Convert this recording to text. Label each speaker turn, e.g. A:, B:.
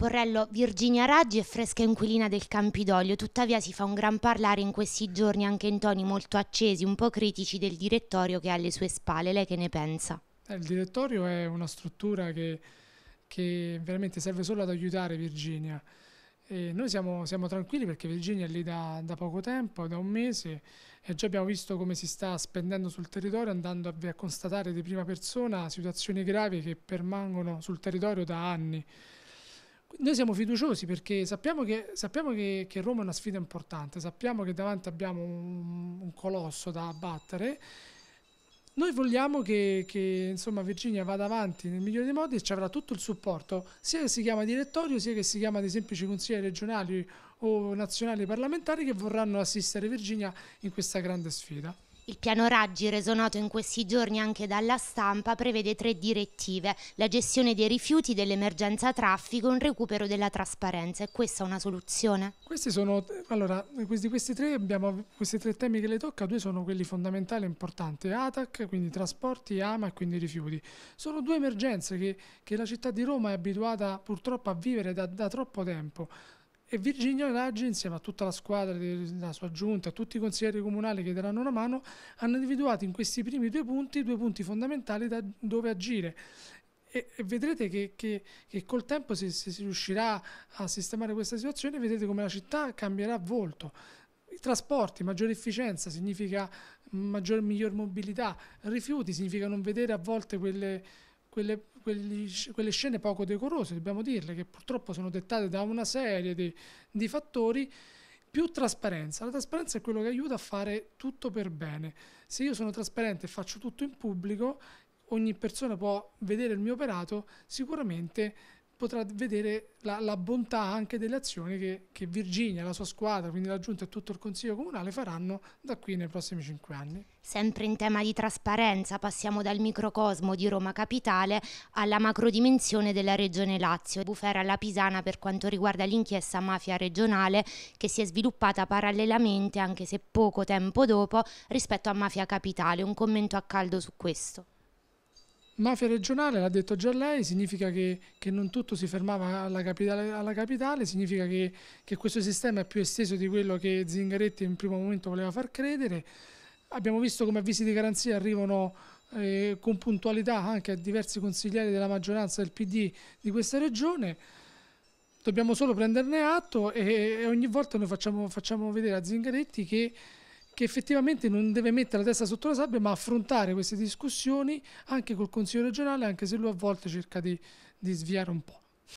A: Porrello, Virginia Raggi è fresca inquilina del Campidoglio, tuttavia si fa un gran parlare in questi giorni anche in toni molto accesi, un po' critici del direttorio che ha alle sue spalle. Lei che ne pensa?
B: Eh, il direttorio è una struttura che, che veramente serve solo ad aiutare Virginia. E noi siamo, siamo, tranquilli perché Virginia è lì da, da, poco tempo, da un mese, e già abbiamo visto come si sta spendendo sul territorio, andando a, a constatare di prima persona situazioni gravi che permangono sul territorio da anni. Noi siamo fiduciosi perché sappiamo, che, sappiamo che, che Roma è una sfida importante, sappiamo che davanti abbiamo un, un colosso da abbattere. Noi vogliamo che, che insomma, Virginia vada avanti nel migliore dei modi e ci avrà tutto il supporto, sia che si chiama direttorio, sia che si chiama dei semplici consigli regionali o nazionali parlamentari che vorranno assistere
A: Virginia in questa grande sfida. Il piano Raggi, reso noto in questi giorni anche dalla stampa, prevede tre direttive, la gestione dei rifiuti, dell'emergenza traffico, un recupero della trasparenza. È questa una soluzione?
B: Questi sono, allora, questi, questi, tre abbiamo, questi tre temi che le tocca, due sono quelli fondamentali e importanti, ATAC, quindi trasporti, AMA e quindi rifiuti. Sono due emergenze che, che, la città di Roma è abituata purtroppo a vivere da, da troppo tempo e Virginia Raggi insieme a tutta la squadra della sua giunta, tutti i consiglieri comunali che daranno una mano, hanno individuato in questi primi due punti due punti fondamentali da dove agire e, vedrete che, che, che, col tempo se, se si riuscirà a sistemare questa situazione vedrete come la città cambierà volto i trasporti, maggiore efficienza significa maggior, miglior mobilità, rifiuti significa non vedere a volte quelle, quelle, quelli, quelle scene poco decorose, dobbiamo dirle, che purtroppo sono dettate da una serie di, di fattori più trasparenza. La trasparenza è quello che aiuta a fare tutto per bene. Se io sono trasparente e faccio tutto in pubblico, ogni persona può vedere il mio operato, sicuramente potrà vedere la, la bontà anche delle azioni che, che, Virginia, la sua squadra, quindi la Giunta e tutto il Consiglio Comunale
A: faranno da qui nei prossimi cinque anni. Sempre in tema di trasparenza passiamo dal microcosmo di Roma Capitale alla macrodimensione della Regione Lazio. Bufera alla Pisana per quanto riguarda l'inchiesta mafia regionale che si è sviluppata parallelamente, anche se poco tempo dopo, rispetto a Mafia Capitale. Un commento a caldo su questo.
B: Mafia regionale, l'ha detto già lei, significa che, che non tutto si fermava alla capitale, alla capitale significa che, che, questo sistema è più esteso di quello che Zingaretti in primo momento voleva far credere. Abbiamo visto come avvisi di garanzia arrivano eh, con puntualità anche a diversi consiglieri della maggioranza del PD di questa regione. Dobbiamo solo prenderne atto e, e ogni volta noi facciamo, facciamo vedere a Zingaretti che che effettivamente non deve mettere la testa sotto la sabbia, ma affrontare queste discussioni anche col Consiglio regionale, anche se lui a volte cerca di, di sviare un po'.